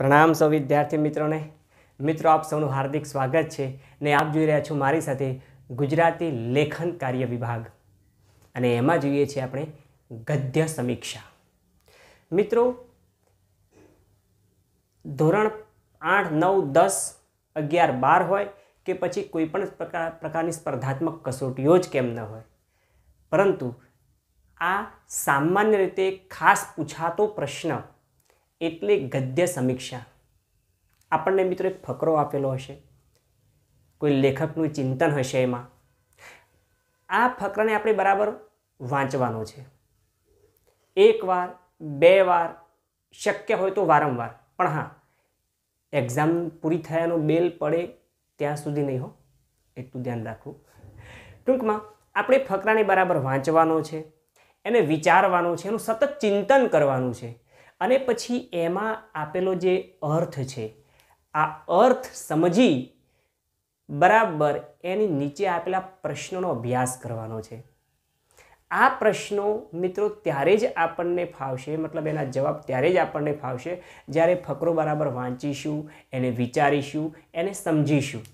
પ્રણામ સૌ વિદ્યાર્થી મિત્રોને મિત્રો આપ સૌનું હાર્દિક સ્વાગત છે ને આપ જોઈ રહ્યા છો મારી સાથે ગુજરાતી લેખન કાર્ય વિભાગ અને એમાં જોઈએ છીએ આપણે ગદ્ય સમીક્ષા મિત્રો ધોરણ આઠ નવ દસ અગિયાર બાર હોય કે પછી કોઈપણ પ્રકાર પ્રકારની સ્પર્ધાત્મક કસોટીઓ જ કેમ ન હોય પરંતુ આ સામાન્ય રીતે ખાસ પૂછાતો પ્રશ્ન એટલે ગદ્ય સમીક્ષા આપણને મિત્રો એક ફકરો આપેલો હશે કોઈ લેખકનું ચિંતન હશે એમાં આ ફકરાને આપણે બરાબર વાંચવાનો છે એકવાર બે વાર શક્ય હોય તો વારંવાર પણ હા એક્ઝામ પૂરી થયાનો બેલ પડે ત્યાં સુધી નહીં હો એટલું ધ્યાન રાખવું ટૂંકમાં આપણે ફકરાને બરાબર વાંચવાનો છે એને વિચારવાનો છે એનું સતત ચિંતન કરવાનું છે અને પછી એમાં આપેલો જે અર્થ છે આ અર્થ સમજી બરાબર એની નીચે આપેલા પ્રશ્નોનો અભ્યાસ કરવાનો છે આ પ્રશ્નો મિત્રો ત્યારે જ આપણને ફાવશે મતલબ એના જવાબ ત્યારે જ આપણને ફાવશે જ્યારે ફકરો બરાબર વાંચીશું એને વિચારીશું એને સમજીશું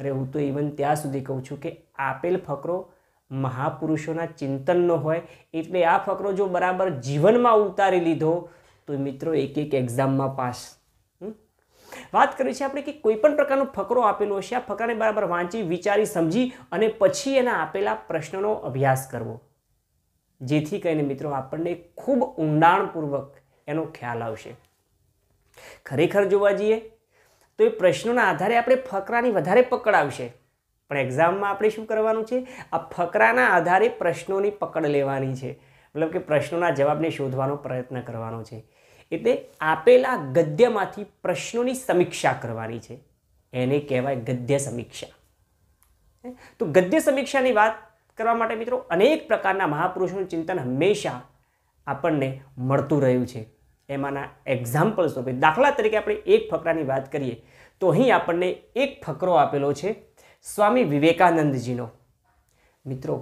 અરે હું તો ઇવન ત્યાં સુધી કહું છું કે આપેલ ફકરો મહાપુરુષોના ચિંતનનો હોય એટલે આ ફકરો જો બરાબર જીવનમાં ઉતારી લીધો તો મિત્રો એક એક એક્ઝામમાં પાસ વાત કરી છે આપણે કે કોઈ પણ પ્રકારનો ફકરો આપેલો હશે આ ફકરાને બરાબર વાંચી વિચારી સમજી અને પછી એના આપેલા પ્રશ્નોનો અભ્યાસ કરવો જેથી કરીને મિત્રો આપણને ખૂબ ઊંડાણપૂર્વક એનો ખ્યાલ આવશે ખરેખર જોવા જઈએ તો એ પ્રશ્નોના આધારે આપણે ફકરાની વધારે પકડ આવશે પણ એક્ઝામમાં આપણે શું કરવાનું છે આ ફકરાના આધારે પ્રશ્નોની પકડ લેવાની છે મતલબ કે પ્રશ્નોના જવાબને શોધવાનો પ્રયત્ન કરવાનો છે એટલે આપેલા ગદ્યમાંથી પ્રશ્નોની સમીક્ષા કરવાની છે એને કહેવાય ગદ્ય સમીક્ષા તો ગદ્ય સમીક્ષાની વાત કરવા માટે મિત્રો અનેક પ્રકારના મહાપુરુષોનું ચિંતન હંમેશા આપણને મળતું રહ્યું છે એમાંના એક્ઝામ્પલ રૂપે દાખલા તરીકે આપણે એક ફકરાની વાત કરીએ તો અહીં આપણને એક ફકરો આપેલો છે સ્વામી વિવેકાનંદજીનો મિત્રો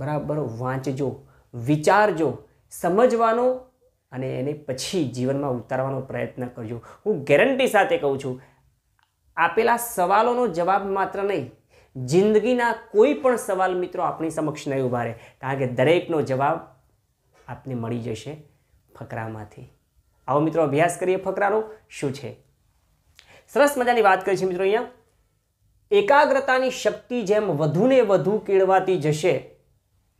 બરાબર વાંચજો વિચારજો સમજવાનો અને એને પછી જીવનમાં ઉતારવાનો પ્રયત્ન કરજો હું ગેરંટી સાથે કહું છું આપેલા સવાલોનો જવાબ માત્ર નહીં જિંદગીના કોઈ પણ સવાલ મિત્રો આપણી સમક્ષ નહીં ઉભા રહે કારણ કે દરેકનો જવાબ આપને મળી જશે ફકરામાંથી આવો મિત્રો અભ્યાસ કરીએ ફકરાનો શું છે સરસ મજાની વાત કરી છે મિત્રો અહીંયા એકાગ્રતાની શક્તિ જેમ વધુને વધુ કેળવાતી જશે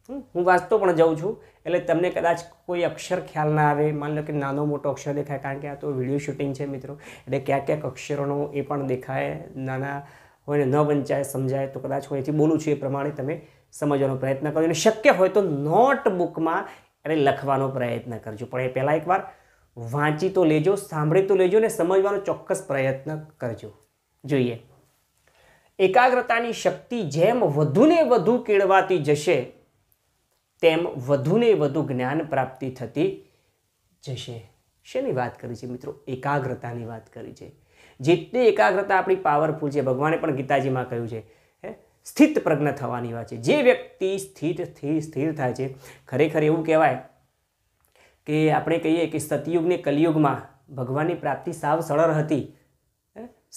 હું વાંચતો પણ જાઉં છું એટલે તમને કદાચ કોઈ અક્ષર ખ્યાલ ના આવે માની લો કે નાનો મોટો અક્ષર દેખાય કારણ કે આ તો વિડીયો શૂટિંગ છે મિત્રો એટલે ક્યાં ક્યાંક અક્ષરોનો એ પણ દેખાય નાના હોય ને ન વંચાય સમજાય તો કદાચ હું એથી બોલું છું એ પ્રમાણે તમે સમજવાનો પ્રયત્ન કરજો અને શક્ય હોય તો નોટબુકમાં એને લખવાનો પ્રયત્ન કરજો પણ એ પહેલાં એકવાર વાંચી તો લેજો સાંભળી તો લેજો ને સમજવાનો ચોક્કસ પ્રયત્ન કરજો જોઈએ એકાગ્રતાની શક્તિ જેમ વધુને વધુ કેળવાતી જશે તેમ વધુને વધુ જ્ઞાન પ્રાપ્તિ થતી જશે શેની વાત કરી છે મિત્રો એકાગ્રતાની વાત કરી છે જેટલી એકાગ્રતા આપણી પાવરફુલ છે ભગવાને પણ ગીતાજીમાં કહ્યું છે હે સ્થિત પ્રજ્ઞ થવાની વાત છે જે વ્યક્તિ સ્થિત સ્થિર થાય છે ખરેખર એવું કહેવાય કે આપણે કહીએ કે સતયુગને કલયુગમાં ભગવાનની પ્રાપ્તિ સાવ સરળ હતી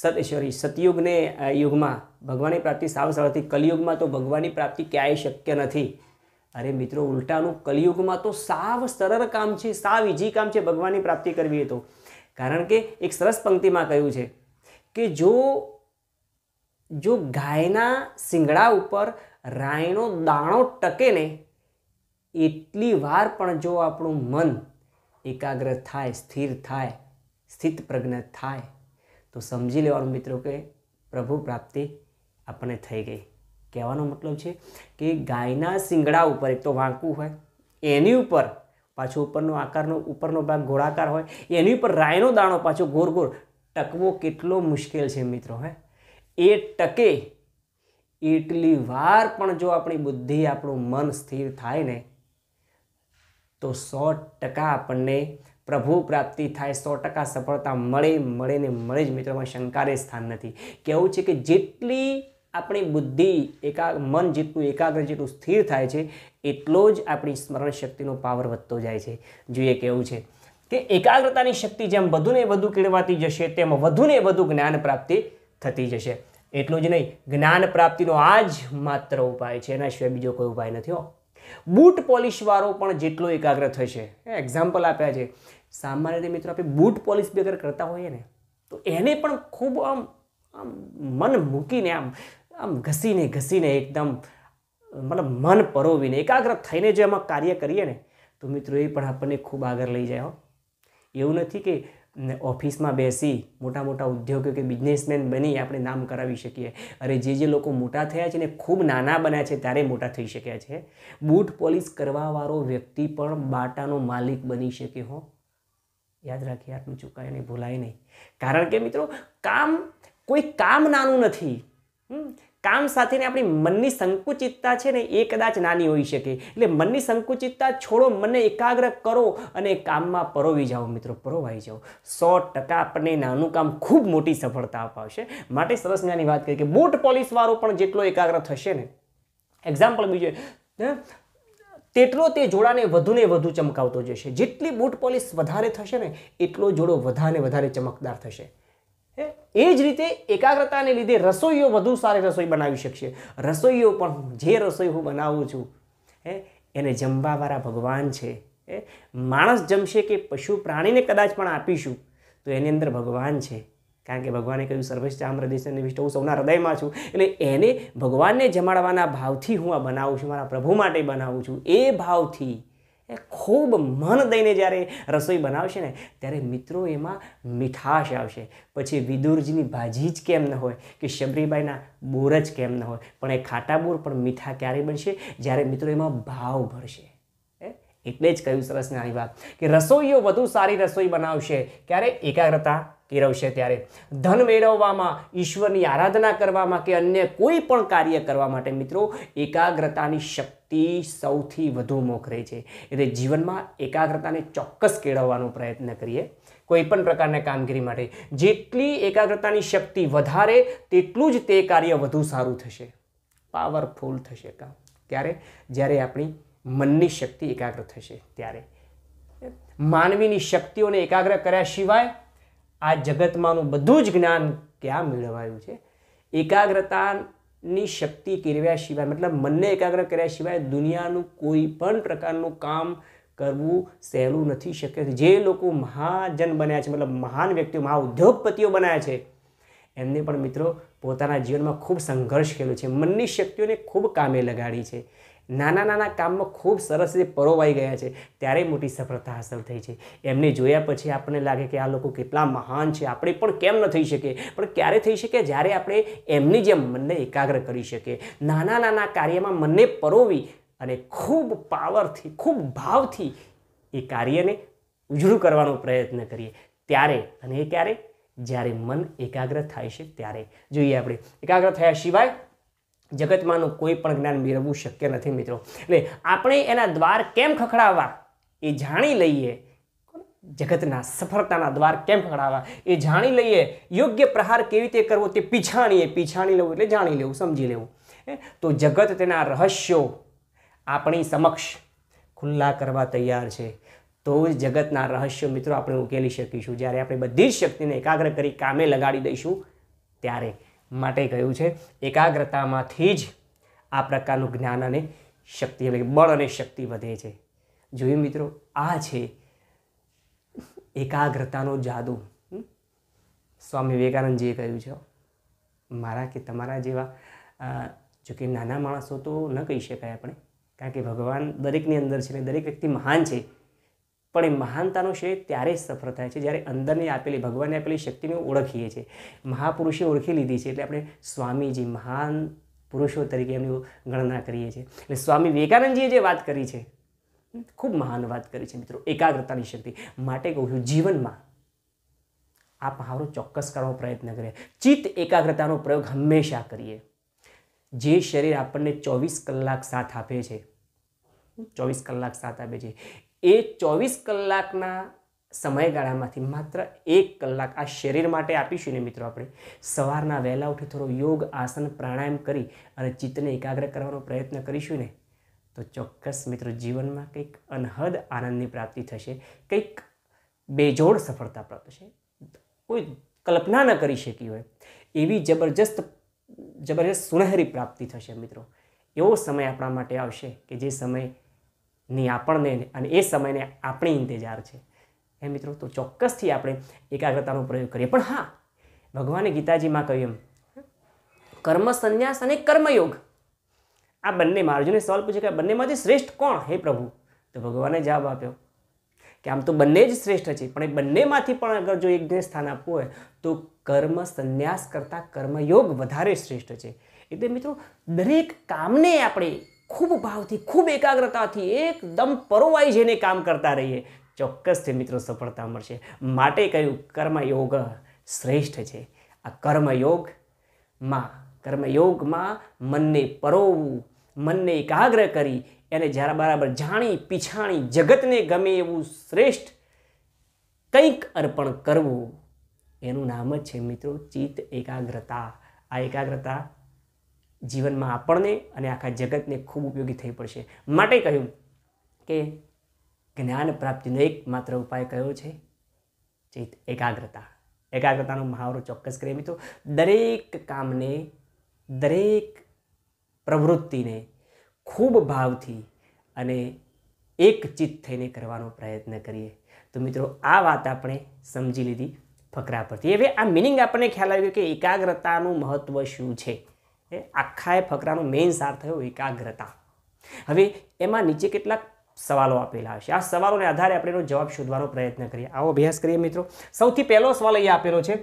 સત સોરી સતયુગને યુગમાં ભગવાનની પ્રાપ્તિ સાવ સરળ હતી કલયુગમાં તો ભગવાનની પ્રાપ્તિ ક્યાંય શક્ય નથી અરે મિત્રો ઉલટાનું કલિયુગમાં તો સાવ સરળ કામ છે સાવ ઇઝી કામ છે ભગવાનની પ્રાપ્તિ કરવી એ તો કારણ કે એક સરસ પંક્તિમાં કહ્યું છે કે જો જો ગાયના શિંગડા ઉપર રાયનો દાણો ટકે ને એટલી વાર પણ જો આપણું મન એકાગ્ર થાય સ્થિર થાય સ્થિત પ્રજ્ઞ થાય તો સમજી લેવાનું મિત્રો કે પ્રભુ પ્રાપ્તિ આપણને થઈ ગઈ કહેવાનો મતલબ છે કે ગાયના શિંગડા ઉપર એક તો વાંકું હોય એની ઉપર પાછો ઉપરનો આકારનો ઉપરનો ભાગ ગોળાકાર હોય એની ઉપર રાયનો દાણો પાછો ગોર ગોર ટકવો કેટલો મુશ્કેલ છે મિત્રો હે એ ટકે એટલી વાર પણ જો આપણી બુદ્ધિ આપણું મન સ્થિર થાય ને તો સો ટકા આપણને પ્રભુ પ્રાપ્તિ થાય સો ટકા સફળતા મળે મળે ને મળે જ મિત્રોમાં શંકારે સ્થાન નથી કેવું છે કે જેટલી આપણી બુદ્ધિ એકાગ્ર મન જેટલું એકાગ્ર જેટલું સ્થિર થાય છે એટલો જ આપણી સ્મરણ શક્તિનો પાવર વધતો જાય છે જોઈએ કેવું છે કે એકાગ્રતાની શક્તિ જેમ વધુને વધુ કેળવાતી જશે તેમ વધુને વધુ જ્ઞાન પ્રાપ્તિ થતી જશે એટલું જ નહીં જ્ઞાન પ્રાપ્તિનો આ જ માત્ર ઉપાય છે એના સિવાય બીજો કોઈ ઉપાય નથી હો બૂટ પોલિશવાળો પણ જેટલો એકાગ્ર થશે એક્ઝામ્પલ આપ્યા છે સામાન્ય રીતે મિત્રો આપણે બૂટ પોલિશ વગર કરતા હોઈએ ને તો એને પણ ખૂબ આમ આમ મન મૂકીને આમ આમ ઘસીને ઘસીને એકદમ મતલબ મન પરોવીને એકાગ્ર થઈને જે એમાં કાર્ય કરીએ ને તો મિત્રો એ પણ આપણને ખૂબ આગળ લઈ જાય હો એવું નથી કે ઓફિસમાં બેસી મોટા મોટા ઉદ્યોગો કે બિઝનેસમેન બની આપણે નામ કરાવી શકીએ અરે જે જે લોકો મોટા થયા છે ને ખૂબ નાના બન્યા છે ત્યારે મોટા થઈ શક્યા છે બૂટ પોલિશ કરવાવાળો વ્યક્તિ પણ બાટાનો માલિક બની શકે હો યાદ રાખીએ આટલું ચૂકાય નહીં ભૂલાય નહીં કારણ કે મિત્રો કામ કોઈ કામ નાનું નથી કામ સાથેની આપણી મનની સંકુચિતતા છે ને એ કદાચ નાની હોઈ શકે એટલે મનની સંકુચિતતા છોડો મને એકાગ્ર કરો અને કામમાં પરોવી જાઓ મિત્રો પરોવાઈ જાઓ સો ટકા આપણને નાનું કામ ખૂબ મોટી સફળતા અપાવશે માટે સરસ નાની વાત કરી કે બૂટ પોલીસવાળો પણ જેટલો એકાગ્ર થશે ને એક્ઝામ્પલ બીજું તેટલો તે જોડાને વધુ ને વધુ ચમકાવતો જશે જેટલી બૂટ પોલીસ વધારે થશે ને એટલો જોડો વધારે વધારે ચમકદાર થશે એ જ રીતે એકાગ્રતાને લીધે રસોઈઓ વધુ સારી રસોઈ બનાવી શકશે રસોઈઓ પણ જે રસોઈ હું બનાવું છું હે એને જમવાવાળા ભગવાન છે એ માણસ જમશે કે પશુ પ્રાણીને કદાચ પણ આપીશું તો એની અંદર ભગવાન છે કારણ કે ભગવાને કહ્યું સર્વશ્ચામ હૃદય નિવિષ્ટ હું સૌના હૃદયમાં છું એટલે એને ભગવાનને જમાડવાના ભાવથી હું આ બનાવું છું મારા પ્રભુ માટે બનાવું છું એ ભાવથી એ ખૂબ મન દઈને જ્યારે રસોઈ બનાવશે ને ત્યારે મિત્રો એમાં મીઠાશ આવશે પછી વિદુરજીની ભાજી જ કેમ ન હોય કે શબરીબાઈના બોર જ કેમ ન હોય પણ એ ખાટા બોર પણ મીઠા ક્યારે બનશે જ્યારે મિત્રો એમાં ભાવ ભરશે એટલે જ કહ્યું સરસ નાની વાત કે રસોઈઓ વધુ સારી રસોઈ બનાવશે ક્યારે એકાગ્રતા કેળવશે ત્યારે ધન મેળવવામાં ઈશ્વરની આરાધના કરવામાં કે અન્ય કોઈ પણ કાર્ય કરવા માટે મિત્રો એકાગ્રતાની શક્તિ શક્તિ સૌથી વધુ મોખરે છે એટલે જીવનમાં એકાગ્રતાને ચોક્કસ કેળવવાનો પ્રયત્ન કરીએ કોઈપણ પ્રકારના કામગીરી માટે જેટલી એકાગ્રતાની શક્તિ વધારે તેટલું જ તે કાર્ય વધુ સારું થશે પાવરફુલ થશે કામ ત્યારે જ્યારે આપણી મનની શક્તિ એકાગ્ર થશે ત્યારે માનવીની શક્તિઓને એકાગ્ર કર્યા સિવાય આ જગતમાંનું બધું જ જ્ઞાન ક્યાં મેળવાયું છે એકાગ્રતા ની શક્તિ કેળવ્યા સિવાય મતલબ મનને એકાગ્ર કર્યા સિવાય દુનિયાનું કોઈ પણ પ્રકારનું કામ કરવું સહેલું નથી શક્ય જે લોકો મહાજન બન્યા છે મતલબ મહાન વ્યક્તિઓ મહા ઉદ્યોગપતિઓ બન્યા છે એમને પણ મિત્રો પોતાના જીવનમાં ખૂબ સંઘર્ષ કર્યો છે મનની શક્તિઓને ખૂબ કામે લગાડી છે નાના નાના કામમાં ખૂબ સરસ રીતે પરોવાઈ ગયા છે ત્યારે મોટી સફળતા હાંસલ થઈ છે એમને જોયા પછી આપણને લાગે કે આ લોકો કેટલા મહાન છે આપણે પણ કેમ ન થઈ શકે પણ ક્યારે થઈ શકે જ્યારે આપણે એમની જેમ મનને એકાગ્ર કરી શકીએ નાના નાના કાર્યમાં મનને પરોવી અને ખૂબ પાવરથી ખૂબ ભાવથી એ કાર્યને ઉજળું કરવાનો પ્રયત્ન કરીએ ત્યારે અને એ ક્યારે જ્યારે મન એકાગ્ર થાય છે ત્યારે જોઈએ આપણે એકાગ્ર થયા સિવાય જગતમાંનું કોઈ પણ જ્ઞાન મેળવવું શક્ય નથી મિત્રો એટલે આપણે એના દ્વાર કેમ ખખડાવવા એ જાણી લઈએ જગતના સફળતાના દ્વાર કેમ ખખડાવવા એ જાણી લઈએ યોગ્ય પ્રહાર કેવી રીતે કરવો તે પીછાણીએ પીછાણી લેવું એટલે જાણી લેવું સમજી લેવું તો જગત તેના રહસ્યો આપણી સમક્ષ ખુલ્લા કરવા તૈયાર છે તો જ જગતના રહસ્યો મિત્રો આપણે ઉકેલી શકીશું જ્યારે આપણે બધી જ શક્તિને એકાગ્ર કરી કામે લગાડી દઈશું ત્યારે માટે કહ્યું છે એકાગ્રતામાંથી જ આ પ્રકારનું જ્ઞાન અને શક્તિ એટલે બળ અને શક્તિ વધે છે જોયું મિત્રો આ છે એકાગ્રતાનો જાદુ સ્વામી વિવેકાનંદજીએ કહ્યું છે મારા કે તમારા જેવા જોકે નાના માણસો તો ન કહી શકાય આપણે કારણ કે ભગવાન દરેકની અંદર છે ને દરેક વ્યક્તિ મહાન છે પણ એ મહાનતાનો શ્રેય ત્યારે જ સફળ થાય છે જ્યારે અંદરની આપેલી ભગવાને આપેલી શક્તિને ઓળખીએ છીએ મહાપુરુષે ઓળખી લીધી છે એટલે આપણે સ્વામીજી મહાન પુરુષો તરીકે એમની ગણના કરીએ છીએ એટલે સ્વામી વિવેકાનંદજીએ જે વાત કરી છે ખૂબ મહાન વાત કરી છે મિત્રો એકાગ્રતાની શક્તિ માટે કહું છું જીવનમાં આ મહાવરો ચોક્કસ કરવાનો પ્રયત્ન કરીએ ચિત્ત એકાગ્રતાનો પ્રયોગ હંમેશા કરીએ જે શરીર આપણને ચોવીસ કલાક સાથ આપે છે ચોવીસ કલાક સાથ આપે છે એ ચોવીસ કલાકના સમયગાળામાંથી માત્ર એક કલાક આ શરીર માટે આપીશું ને મિત્રો આપણે સવારના વહેલા ઉઠી થોડો યોગ આસન પ્રાણાયામ કરી અને ચિત્તને એકાગ્ર કરવાનો પ્રયત્ન કરીશું ને તો ચોક્કસ મિત્રો જીવનમાં કંઈક અનહદ આનંદની પ્રાપ્તિ થશે કંઈક બેજોડ સફળતા પ્રાપ્ત થશે કોઈ કલ્પના ન કરી શકી હોય એવી જબરજસ્ત જબરજસ્ત સુનહેરી પ્રાપ્તિ થશે મિત્રો એવો સમય આપણા માટે આવશે કે જે સમય ની આપણને અને એ સમયને આપણી ઇંતજાર છે એમ મિત્રો તો ચોક્કસથી આપણે એકાગ્રતાનો પ્રયોગ કરીએ પણ હા ભગવાને ગીતાજીમાં કહ્યું એમ કર્મ સંન્યાસ અને કર્મયોગ આ બંનેમાં અર્જુને સવાલ પૂછ્યો કે બંનેમાંથી શ્રેષ્ઠ કોણ હે પ્રભુ તો ભગવાને જવાબ આપ્યો કે આમ તો બંને જ શ્રેષ્ઠ છે પણ એ બંનેમાંથી પણ અગર જો એકને સ્થાન આપવું હોય તો કર્મ સંન્યાસ કરતાં કર્મયોગ વધારે શ્રેષ્ઠ છે એટલે મિત્રો દરેક કામને આપણે ખૂબ ભાવથી ખૂબ એકાગ્રતાથી એકદમ પરોવાઈ જઈને કામ કરતા રહીએ ચોક્કસથી મિત્રો સફળતા મળશે માટે કહ્યું કર્મયોગ શ્રેષ્ઠ છે આ કર્મયોગમાં કર્મયોગમાં મનને પરોવવું મનને એકાગ્ર કરી એને જ્યારે બરાબર જાણી પીછાણી જગતને ગમે એવું શ્રેષ્ઠ કંઈક અર્પણ કરવું એનું નામ જ છે મિત્રો ચિત્ત એકાગ્રતા આ એકાગ્રતા જીવનમાં આપણને અને આખા જગતને ખૂબ ઉપયોગી થઈ પડશે માટે કહ્યું કે જ્ઞાન પ્રાપ્તિનો એકમાત્ર ઉપાય કયો છે ચિત્ત એકાગ્રતા એકાગ્રતાનો મહાવરો ચોક્કસ કરીએ મિત્રો દરેક કામને દરેક પ્રવૃત્તિને ખૂબ ભાવથી અને એકચિત થઈને કરવાનો પ્રયત્ન કરીએ તો મિત્રો આ વાત આપણે સમજી લીધી ફકરા પરથી હવે આ મિનિંગ આપણને ખ્યાલ આવ્યો કે એકાગ્રતાનું મહત્ત્વ શું છે એ આખા એ ફકરાનો મેઇન સાર થયો એકાગ્રતા હવે એમાં નીચે કેટલાક સવાલો આપેલા હશે આ સવાલોને આધારે આપણે એનો જવાબ શોધવાનો પ્રયત્ન કરીએ આવો અભ્યાસ કરીએ મિત્રો સૌથી પહેલો સવાલ અહીંયા આપેલો છે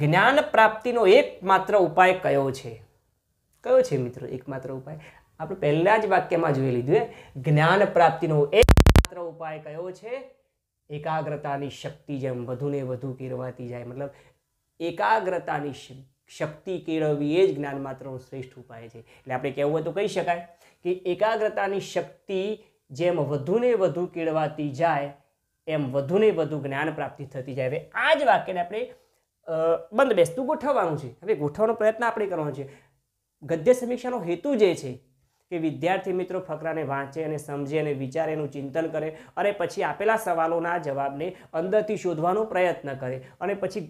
જ્ઞાન પ્રાપ્તિનો એકમાત્ર ઉપાય કયો છે કયો છે મિત્રો એકમાત્ર ઉપાય આપણે પહેલા જ વાક્યમાં જોઈ લીધું જ્ઞાન પ્રાપ્તિનો એકમાત્ર ઉપાય કયો છે એકાગ્રતાની શક્તિ જેમ વધુને વધુ કેરવાતી જાય મતલબ એકાગ્રતાની શક્તિ શક્તિ કેળવવી એ જ જ્ઞાન માત્રનો શ્રેષ્ઠ ઉપાય છે એટલે આપણે કહેવું હોય તો કહી શકાય કે એકાગ્રતાની શક્તિ જેમ વધુને વધુ કેળવાતી જાય એમ વધુને વધુ જ્ઞાન પ્રાપ્તિ થતી જાય હવે આ જ વાક્યને આપણે બંધ બેસતું ગોઠવવાનું છે હવે ગોઠવવાનો પ્રયત્ન આપણે કરવાનો છે ગદ્ય સમીક્ષાનો હેતુ જે છે કે વિદ્યાર્થી મિત્રો ફકરાને વાંચે અને સમજે અને વિચારે એનું ચિંતન કરે અને પછી આપેલા સવાલોના જવાબને અંદરથી શોધવાનો પ્રયત્ન કરે અને પછી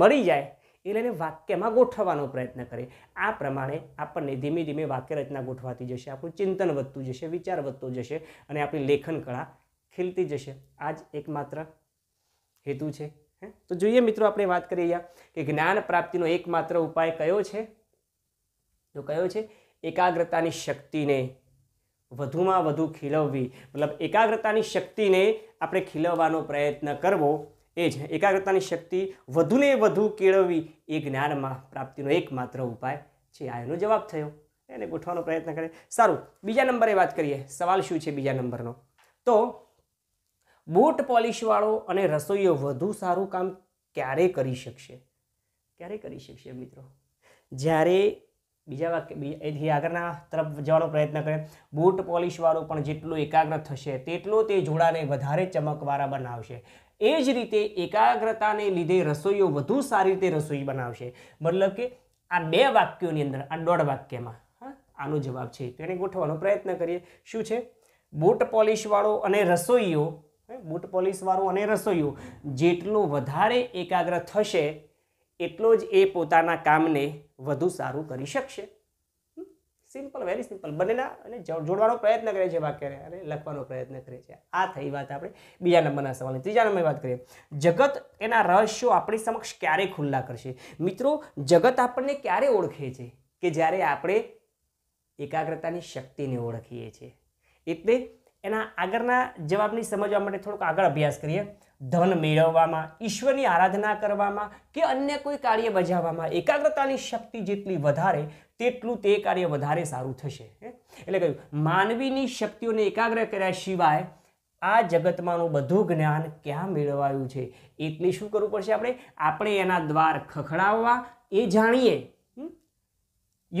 મળી જાય એ લઈને વાક્યમાં ગોઠવવાનો પ્રયત્ન કરીએ આ પ્રમાણે આપણને ધીમે ધીમે વાક્ય રચના ગોઠવાતી જશે આપણું ચિંતન વધતું જશે વિચાર વધતો જશે અને આપણી લેખન કળા ખીલતી જશે આ જ એકમાત્ર હેતુ છે તો જોઈએ મિત્રો આપણે વાત કરીએ કે જ્ઞાન પ્રાપ્તિનો એકમાત્ર ઉપાય કયો છે તો કયો છે એકાગ્રતાની શક્તિને વધુમાં વધુ ખીલવવી મતલબ એકાગ્રતાની શક્તિને આપણે ખીલવવાનો પ્રયત્ન કરવો એ જ એકાગ્રતાની શક્તિ વધુને વધુ કેળવવી એ જ્ઞાનમાં પ્રાપ્તિનો એકમાત્ર ઉપાય છે આ એનો જવાબ થયો એને ગોઠવાનો પ્રયત્ન કરે સારું બીજા નંબરે વાત કરીએ સવાલ શું છે બીજા નંબરનો તો બૂટ પોલિશવાળો અને રસોઈઓ વધુ સારું કામ ક્યારે કરી શકશે ક્યારે કરી શકશે મિત્રો જ્યારે બીજા વાક્ય એથી આગળના તરફ જવાનો પ્રયત્ન કરે બૂટ પોલિશવાળો પણ જેટલો એકાગ્ર થશે તેટલો તે જોડાને વધારે ચમકવાળા બનાવશે એ જ રીતે એકાગ્રતાને લીધે રસોઈઓ વધુ સારી રીતે રસોઈ બનાવશે મતલબ કે આ બે વાક્યોની અંદર આ દોઢ વાક્યમાં હા આનો જવાબ છે તો એને ગોઠવવાનો પ્રયત્ન કરીએ શું છે બૂટ પોલિશવાળો અને રસોઈઓ બૂટ પોલિશવાળો અને રસોઈઓ જેટલો વધારે એકાગ્ર થશે એટલો જ એ પોતાના કામને વધુ સારું કરી શકશે સિમ્પલ વેરી સિમ્પલ બંનેના અને જોડવાનો પ્રયત્ન કરે છે વાક્યને અને લખવાનો પ્રયત્ન કરે છે આ થઈ વાત આપણે બીજા નંબરના સવાલની ત્રીજા નંબરની વાત કરીએ જગત એના રહસ્યો આપણી સમક્ષ ક્યારે ખુલ્લા કરશે મિત્રો જગત આપણને ક્યારે ઓળખે છે કે જ્યારે આપણે એકાગ્રતાની શક્તિને ઓળખીએ છીએ એટલે એના આગળના જવાબની સમજવા માટે થોડોક આગળ અભ્યાસ કરીએ ધન મેળવવામાં ઈશ્વરની આરાધના કરવામાં કે અન્ય કોઈ કાર્ય બજાવવામાં એકાગ્રતાની શક્તિ જેટલી વધારે તેટલું તે કાર્ય વધારે સારું થશે એટલે કહ્યું માનવીની શક્તિઓને એકાગ્ર કર્યા સિવાય આ જગતમાંનું બધું જ્ઞાન ક્યાં મેળવાયું છે એટલે શું કરવું પડશે આપણે આપણે એના દ્વાર ખખડાવવા એ જાણીએ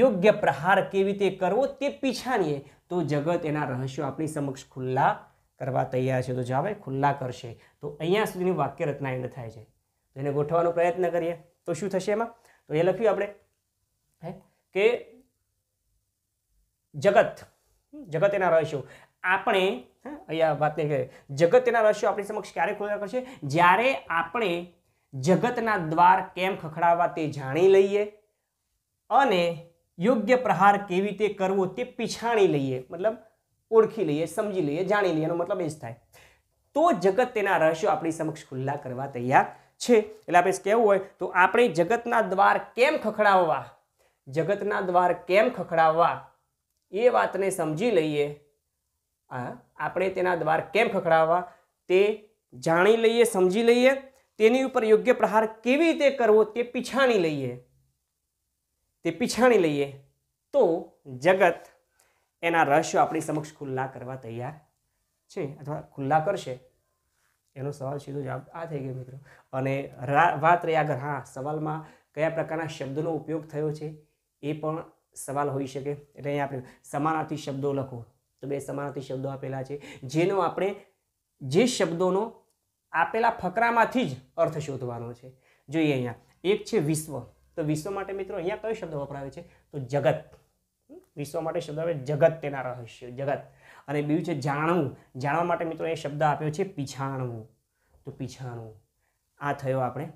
યોગ્ય પ્રહાર કેવી રીતે કરવો તે પીછાણીએ તો જગત એના રહસ્યો આપણી સમક્ષ ખુલ્લા કરવા તૈયાર છે તો જવાબ ખુલ્લા કરશે તો અહીંયા સુધીની વાક્ય રચના એન્ડ થાય છે તો એને ગોઠવવાનો પ્રયત્ન કરીએ તો શું થશે એમાં તો એ લખ્યું આપણે હે કે જગત જગત એના રહસ્યો આપણે અહીંયા વાતને કહે જગત એના રહસ્યો આપણી સમક્ષ ક્યારે ખુલ્લા કરશે જ્યારે આપણે જગતના દ્વાર કેમ ખખડાવવા તે જાણી લઈએ અને યોગ્ય પ્રહાર કેવી રીતે કરવો તે પીછાણી લઈએ મતલબ ઓળખી લઈએ સમજી લઈએ જાણી લઈએ એનો મતલબ એ જ થાય તો જગત તેના રહસ્યો આપણી સમક્ષ ખુલ્લા કરવા તૈયાર છે એટલે આપણે કેવું હોય તો આપણે જગતના દ્વાર કેમ ખખડાવવા જગતના દ્વાર કેમ ખખડાવવા એ વાતને સમજી લઈએ આપણે તેના દ્વાર કેમ ખખડાવવા તે જાણી લઈએ સમજી લઈએ તેની ઉપર યોગ્ય પ્રહાર કેવી રીતે કરવો તે પીછાણી લઈએ તે પીછાણી લઈએ તો જગત એના રહસ્યો આપણી સમક્ષ ખુલ્લા કરવા તૈયાર છે અથવા ખુલ્લા કરશે એનો સવાલ સીધો જવાબ આ થઈ ગયો મિત્રો અને વાત રહી આગળ હા સવાલમાં કયા પ્રકારના શબ્દોનો ઉપયોગ થયો છે એ પણ સવાલ હોઈ શકે એટલે અહીંયા આપણે સમાનાર્થી શબ્દો લખો તો બે સમાનાર્થી શબ્દો આપેલા છે જેનો આપણે જે શબ્દોનો આપેલા ફકરામાંથી જ અર્થ શોધવાનો છે જોઈએ અહીંયા એક છે વિશ્વ તો વિશ્વ માટે મિત્રો અહીંયા કયો શબ્દ વપરાયો છે તો જગત વિશ્વ માટે શબ્દ આવે જગત તેના રહસ્ય જગત અને બીજું છે જાણવું જાણવા માટે મિત્રો એ શબ્દ આપ્યો છે પીછાણવું તો પીછાણવું આ થયો આપણે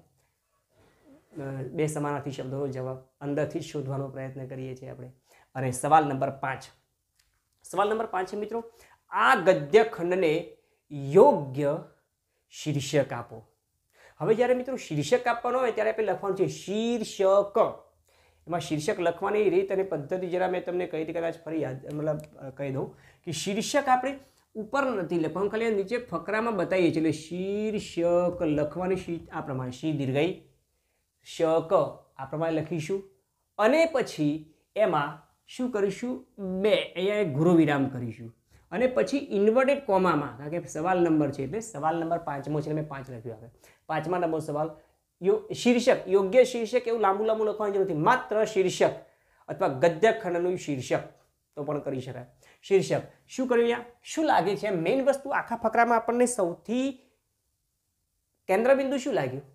બે સમાનાથી શબ્દોનો જવાબ અંદરથી જ શોધવાનો પ્રયત્ન કરીએ છીએ આપણે અને સવાલ નંબર પાંચ સવાલ નંબર પાંચ છે મિત્રો આ ગદ્ય ખંડને યોગ્ય શીર્ષક આપો હવે જ્યારે મિત્રો શીર્ષક આપવાનો હોય ત્યારે આપણે લખવાનું છે શીર્ષક એમાં શીર્ષક લખવાની રીત અને પદ્ધતિ જરા મેં તમને કઈ રીતે કદાચ ફરી યાદ મતલબ કહી દઉં કે શીર્ષક આપણે ઉપર નથી લખવાનું ખાલી નીચે ફકરામાં બતાવીએ છીએ એટલે શીર્ષક લખવાની શી આ પ્રમાણે શી દીર્ઘઈ શક આ પ્રમાણે લખીશું અને પછી એમાં શું કરીશું બે અહીંયા એક ગૃહ વિરામ કરીશું અને પછી ઇન્વર્ટેડ કોમામાં કારણ કે સવાલ નંબર છે એટલે સવાલ નંબર પાંચમો છે મેં પાંચ લખ્યો આગળ પાંચમા નંબર સવાલ શીર્ષક યોગ્ય શીર્ષક એવું લાંબુ લાંબુ લખવાની જરૂર નથી માત્ર શીર્ષક અથવા ગદ્ય ખંડનું શીર્ષક તો પણ કરી શકાય શીર્ષક શું કર્યું શું લાગે છે મેઇન વસ્તુ આખા ફકરામાં આપણને સૌથી કેન્દ્રબિંદુ શું લાગ્યું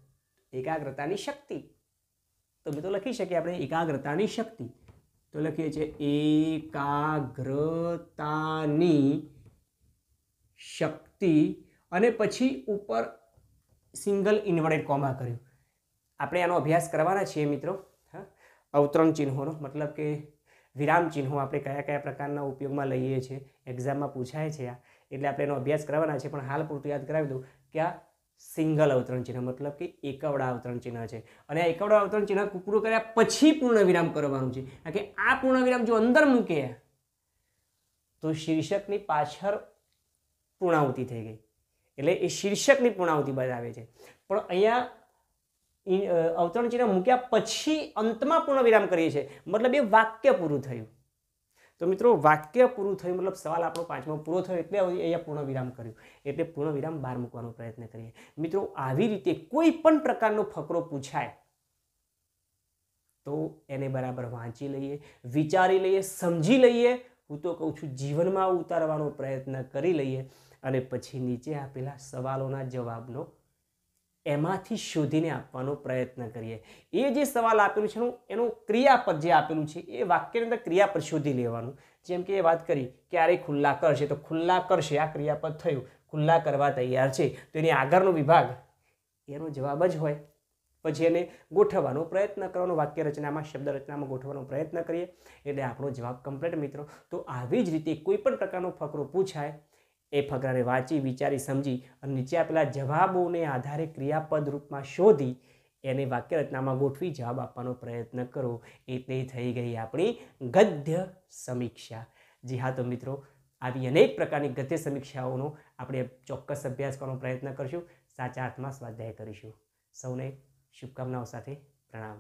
એકાગ્રતાની શક્તિ તો તો લખી શકીએ આપણે એકાગ્રતાની શક્તિ તો લખીએ છીએ એકાગ્રતાની શક્તિ અને પછી ઉપર સિંગલ ઇન્વર્ટેડ કોમા કર્યું આપણે આનો અભ્યાસ કરવાના છીએ મિત્રો હા અવતરણ ચિહ્નોનો મતલબ કે વિરામ ચિહ્નો આપણે કયા કયા પ્રકારના ઉપયોગમાં લઈએ છીએ એક્ઝામમાં પૂછાય છે આ એટલે આપણે એનો અભ્યાસ કરવાના છે પણ હાલ પૂરતું યાદ કરાવી દઉં કે આ સિંગલ અવતરણ ચિહ્ન મતલબ કે એકવડા અવતરણ ચિહ્ન છે અને આ એકવડા અવતરણ ચિહ્ન પૂરું કર્યા પછી પૂર્ણ વિરામ કરવાનું છે કારણ કે આ પૂર્ણ વિરામ જો અંદર મૂકે તો શીર્ષકની પાછળ પૂર્ણાહુતિ થઈ ગઈ એટલે એ શીર્ષકની પૂર્ણાહુતિ બતાવે છે પણ અહીંયા અવતરણ ચિહ્ન મૂક્યા પછી અંતમાં પૂર્ણ વિરામ કરીએ છીએ મતલબ એ વાક્ય પૂરું થયું તો મિત્રો વાક્ય પૂરું થયું મતલબ સવાલ આપણો પાંચમો પૂરો થયો એટલે અહીંયા પૂર્ણ વિરામ કર્યું એટલે પૂર્ણ વિરામ બહાર મૂકવાનો પ્રયત્ન કરીએ મિત્રો આવી રીતે કોઈ પણ પ્રકારનો ફકરો પૂછાય તો એને બરાબર વાંચી લઈએ વિચારી લઈએ સમજી લઈએ હું તો કહું છું જીવનમાં ઉતારવાનો પ્રયત્ન કરી લઈએ અને પછી નીચે આપેલા સવાલોના જવાબનો એમાંથી શોધીને આપવાનો પ્રયત્ન કરીએ એ જે સવાલ આપેલું છે એનું ક્રિયાપદ જે આપેલું છે એ વાક્યની અંદર ક્રિયાપદ શોધી લેવાનું જેમ કે એ વાત કરી ક્યારે ખુલ્લા કરશે તો ખુલ્લા કરશે આ ક્રિયાપદ થયું ખુલ્લા કરવા તૈયાર છે તો એની આગળનો વિભાગ એનો જવાબ જ હોય પછી એને ગોઠવવાનો પ્રયત્ન કરવાનો વાક્ય રચનામાં શબ્દ રચનામાં ગોઠવવાનો પ્રયત્ન કરીએ એટલે આપણો જવાબ કમ્પ્લીટ મિત્રો તો આવી જ રીતે કોઈ પણ પ્રકારનો ફકરો પૂછાય એ ફકરાને વાંચી વિચારી સમજી અને નીચે આપેલા જવાબોને આધારે ક્રિયાપદ રૂપમાં શોધી એને વાક્ય રચનામાં ગોઠવી જવાબ આપવાનો પ્રયત્ન કરો એટલે થઈ ગઈ આપણી ગદ્ય સમીક્ષા જી હા તો મિત્રો આવી અનેક પ્રકારની ગદ્ય સમીક્ષાઓનો આપણે ચોક્કસ અભ્યાસ કરવાનો પ્રયત્ન કરીશું સાચા અર્થમાં સ્વાધ્યાય કરીશું સૌને શુભકામનાઓ સાથે પ્રણામ